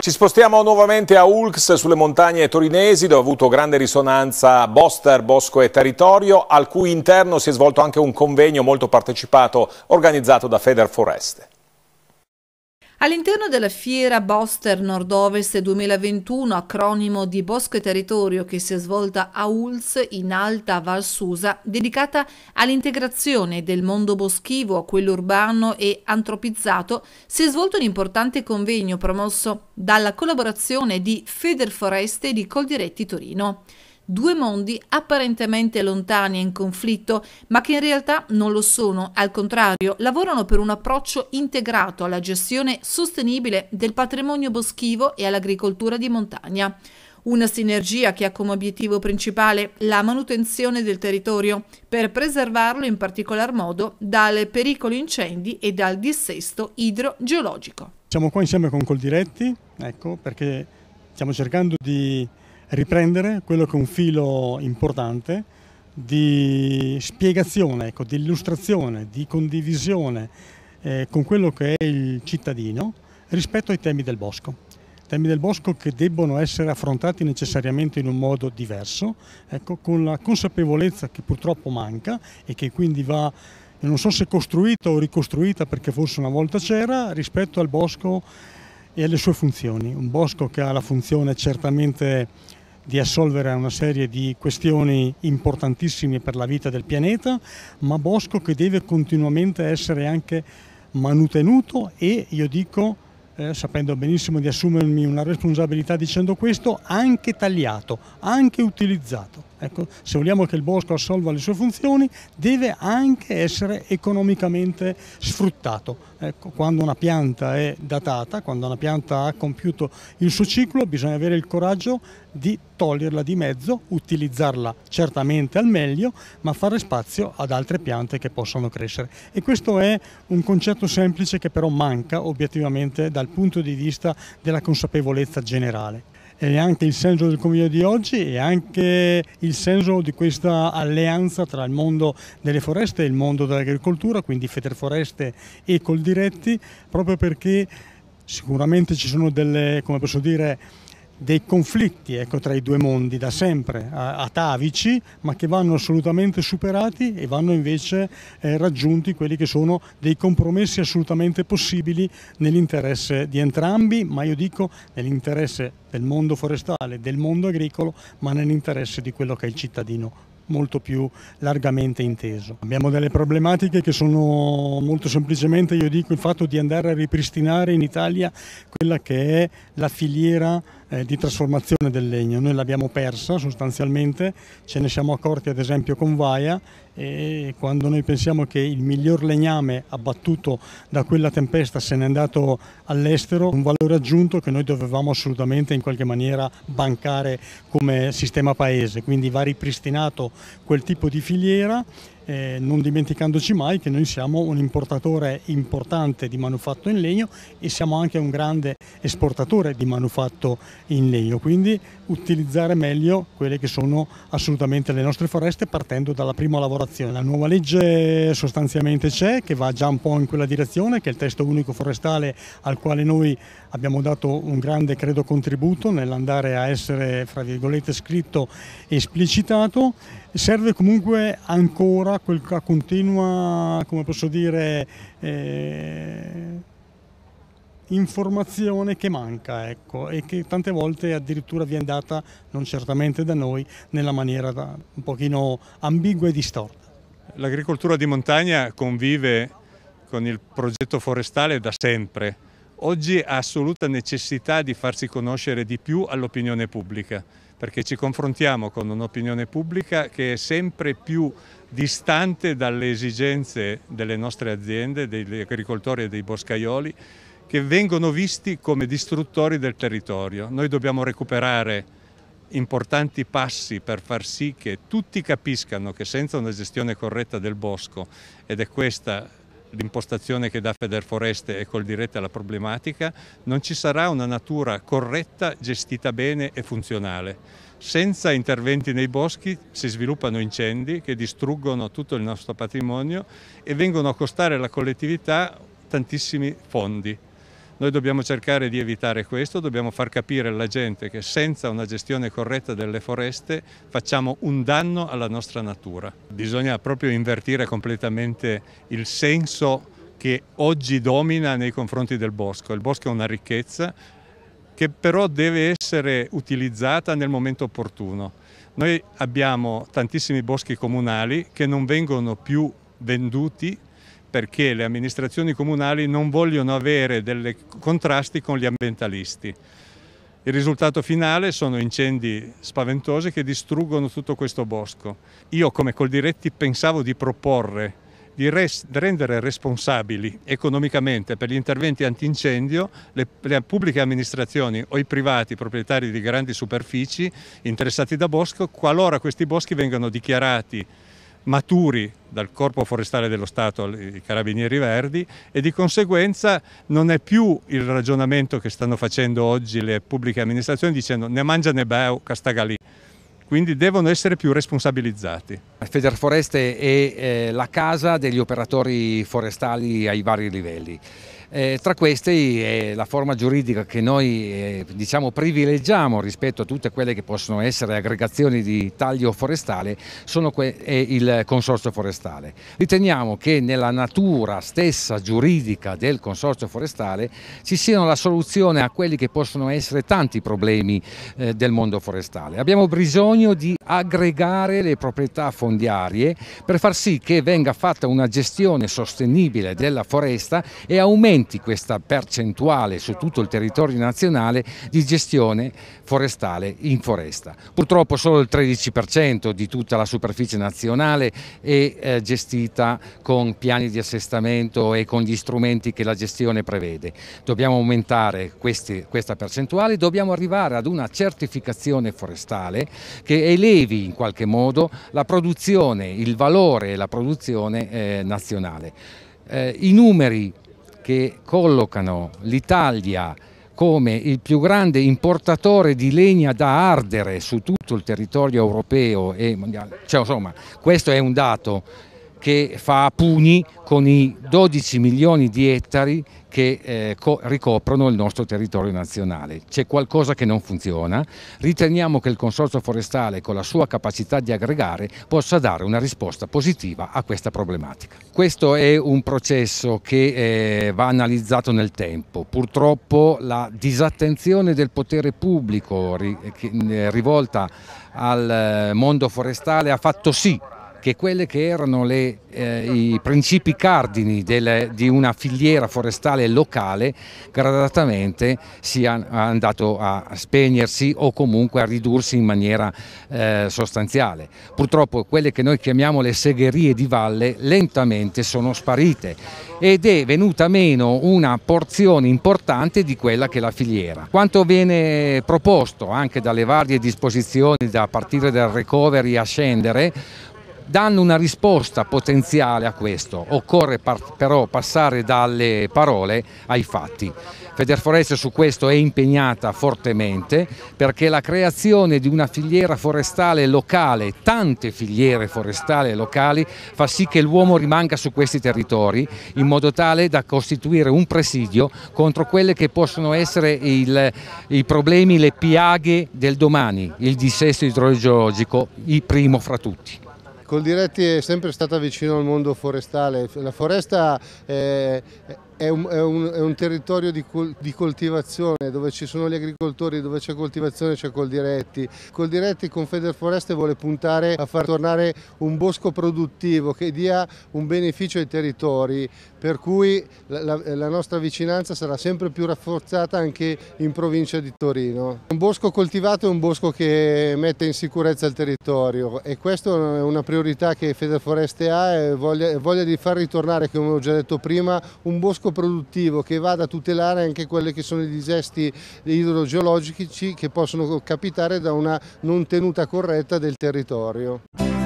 Ci spostiamo nuovamente a Ulx sulle montagne torinesi dove ha avuto grande risonanza Boster, Bosco e Territorio al cui interno si è svolto anche un convegno molto partecipato organizzato da Feder Foreste. All'interno della fiera Boster Nord-Ovest 2021, acronimo di Bosco e Territorio, che si è svolta a Uls in Alta Valsusa, dedicata all'integrazione del mondo boschivo a quello urbano e antropizzato, si è svolto un importante convegno promosso dalla collaborazione di Federforeste e di Coldiretti Torino due mondi apparentemente lontani e in conflitto, ma che in realtà non lo sono, al contrario, lavorano per un approccio integrato alla gestione sostenibile del patrimonio boschivo e all'agricoltura di montagna. Una sinergia che ha come obiettivo principale la manutenzione del territorio per preservarlo in particolar modo dal pericolo incendi e dal dissesto idrogeologico. Siamo qua insieme con Coldiretti, ecco, perché stiamo cercando di riprendere quello che è un filo importante di spiegazione, ecco, di illustrazione, di condivisione eh, con quello che è il cittadino rispetto ai temi del bosco. Temi del bosco che debbono essere affrontati necessariamente in un modo diverso, ecco, con la consapevolezza che purtroppo manca e che quindi va non so se costruita o ricostruita perché forse una volta c'era, rispetto al bosco e alle sue funzioni. Un bosco che ha la funzione certamente di assolvere a una serie di questioni importantissime per la vita del pianeta, ma bosco che deve continuamente essere anche manutenuto e io dico, eh, sapendo benissimo di assumermi una responsabilità dicendo questo, anche tagliato, anche utilizzato. Ecco, se vogliamo che il bosco assolva le sue funzioni deve anche essere economicamente sfruttato. Ecco, quando una pianta è datata, quando una pianta ha compiuto il suo ciclo, bisogna avere il coraggio di toglierla di mezzo, utilizzarla certamente al meglio, ma fare spazio ad altre piante che possano crescere. E questo è un concetto semplice che però manca obiettivamente dal punto di vista della consapevolezza generale è anche il senso del convegno di oggi e anche il senso di questa alleanza tra il mondo delle foreste e il mondo dell'agricoltura, quindi Federforeste e Coldiretti, proprio perché sicuramente ci sono delle, come posso dire, dei conflitti ecco, tra i due mondi da sempre atavici, ma che vanno assolutamente superati e vanno invece eh, raggiunti quelli che sono dei compromessi assolutamente possibili nell'interesse di entrambi, ma io dico nell'interesse del mondo forestale, del mondo agricolo, ma nell'interesse di quello che è il cittadino molto più largamente inteso. Abbiamo delle problematiche che sono molto semplicemente, io dico, il fatto di andare a ripristinare in Italia quella che è la filiera eh, di trasformazione del legno. Noi l'abbiamo persa sostanzialmente, ce ne siamo accorti ad esempio con Vaia e quando noi pensiamo che il miglior legname abbattuto da quella tempesta se n'è andato all'estero, un valore aggiunto che noi dovevamo assolutamente in qualche maniera bancare come sistema paese, quindi va ripristinato quel tipo di filiera eh, non dimenticandoci mai che noi siamo un importatore importante di manufatto in legno e siamo anche un grande esportatore di manufatto in legno, quindi utilizzare meglio quelle che sono assolutamente le nostre foreste partendo dalla prima lavorazione. La nuova legge sostanzialmente c'è che va già un po' in quella direzione, che è il testo unico forestale al quale noi abbiamo dato un grande credo contributo nell'andare a essere fra virgolette scritto e esplicitato serve comunque ancora quella continua, come posso dire, eh, informazione che manca ecco, e che tante volte addirittura viene data, non certamente da noi, nella maniera da, un pochino ambigua e distorta. L'agricoltura di montagna convive con il progetto forestale da sempre. Oggi ha assoluta necessità di farsi conoscere di più all'opinione pubblica perché ci confrontiamo con un'opinione pubblica che è sempre più distante dalle esigenze delle nostre aziende, degli agricoltori e dei boscaioli, che vengono visti come distruttori del territorio. Noi dobbiamo recuperare importanti passi per far sì che tutti capiscano che senza una gestione corretta del bosco, ed è questa l'impostazione che dà Federforeste è col diretto alla problematica, non ci sarà una natura corretta, gestita bene e funzionale. Senza interventi nei boschi si sviluppano incendi che distruggono tutto il nostro patrimonio e vengono a costare alla collettività tantissimi fondi. Noi dobbiamo cercare di evitare questo, dobbiamo far capire alla gente che senza una gestione corretta delle foreste facciamo un danno alla nostra natura. Bisogna proprio invertire completamente il senso che oggi domina nei confronti del bosco. Il bosco è una ricchezza che però deve essere utilizzata nel momento opportuno. Noi abbiamo tantissimi boschi comunali che non vengono più venduti perché le amministrazioni comunali non vogliono avere dei contrasti con gli ambientalisti. Il risultato finale sono incendi spaventosi che distruggono tutto questo bosco. Io come Coldiretti pensavo di proporre di rendere responsabili economicamente per gli interventi antincendio le, le pubbliche amministrazioni o i privati proprietari di grandi superfici interessati da bosco qualora questi boschi vengano dichiarati maturi dal Corpo Forestale dello Stato ai Carabinieri Verdi e di conseguenza non è più il ragionamento che stanno facendo oggi le pubbliche amministrazioni dicendo ne mangia ne beu, castagalì quindi devono essere più responsabilizzati. Federforeste è eh, la casa degli operatori forestali ai vari livelli. Eh, tra queste è la forma giuridica che noi eh, diciamo, privilegiamo rispetto a tutte quelle che possono essere aggregazioni di taglio forestale è il consorzio forestale. Riteniamo che nella natura stessa giuridica del consorzio forestale ci siano la soluzione a quelli che possono essere tanti problemi eh, del mondo forestale. Abbiamo bisogno di aggregare le proprietà fondiarie per far sì che venga fatta una gestione sostenibile della foresta e aumenti aumenti questa percentuale su tutto il territorio nazionale di gestione forestale in foresta. Purtroppo solo il 13% di tutta la superficie nazionale è eh, gestita con piani di assestamento e con gli strumenti che la gestione prevede. Dobbiamo aumentare questi, questa percentuale, dobbiamo arrivare ad una certificazione forestale che elevi in qualche modo la produzione, il valore e la produzione eh, nazionale. Eh, I numeri che collocano l'Italia come il più grande importatore di legna da ardere su tutto il territorio europeo, e, cioè, insomma, questo è un dato che fa a pugni con i 12 milioni di ettari che eh, ricoprono il nostro territorio nazionale. C'è qualcosa che non funziona, riteniamo che il Consorzio Forestale con la sua capacità di aggregare possa dare una risposta positiva a questa problematica. Questo è un processo che eh, va analizzato nel tempo, purtroppo la disattenzione del potere pubblico ri che, eh, rivolta al eh, mondo forestale ha fatto sì che quelli che erano le, eh, i principi cardini del, di una filiera forestale locale gradatamente sia andato a spegnersi o comunque a ridursi in maniera eh, sostanziale. Purtroppo quelle che noi chiamiamo le segherie di valle lentamente sono sparite ed è venuta meno una porzione importante di quella che è la filiera. Quanto viene proposto anche dalle varie disposizioni da partire dal recovery a scendere danno una risposta potenziale a questo, occorre però passare dalle parole ai fatti. Federforestio su questo è impegnata fortemente perché la creazione di una filiera forestale locale, tante filiere forestali locali, fa sì che l'uomo rimanga su questi territori in modo tale da costituire un presidio contro quelle che possono essere il, i problemi, le piaghe del domani, il dissesto idrogeologico, il primo fra tutti. Coldiretti è sempre stata vicino al mondo forestale, la foresta è, eh, è un, è, un, è un, territorio di, col, di, coltivazione dove ci sono gli agricoltori, dove c'è coltivazione c'è Coldiretti. Coldiretti con Federforeste vuole puntare a far tornare un bosco produttivo che dia un beneficio ai territori, per cui la, la, la nostra vicinanza sarà sempre più rafforzata anche in provincia di Torino. Un bosco coltivato è un bosco che mette in sicurezza il territorio e questa è una priorità che Federforeste ha e voglia, voglia di far ritornare, come ho già detto prima, un bosco parco produttivo che vada a tutelare anche quelli che sono i disesti idrogeologici che possono capitare da una non tenuta corretta del territorio.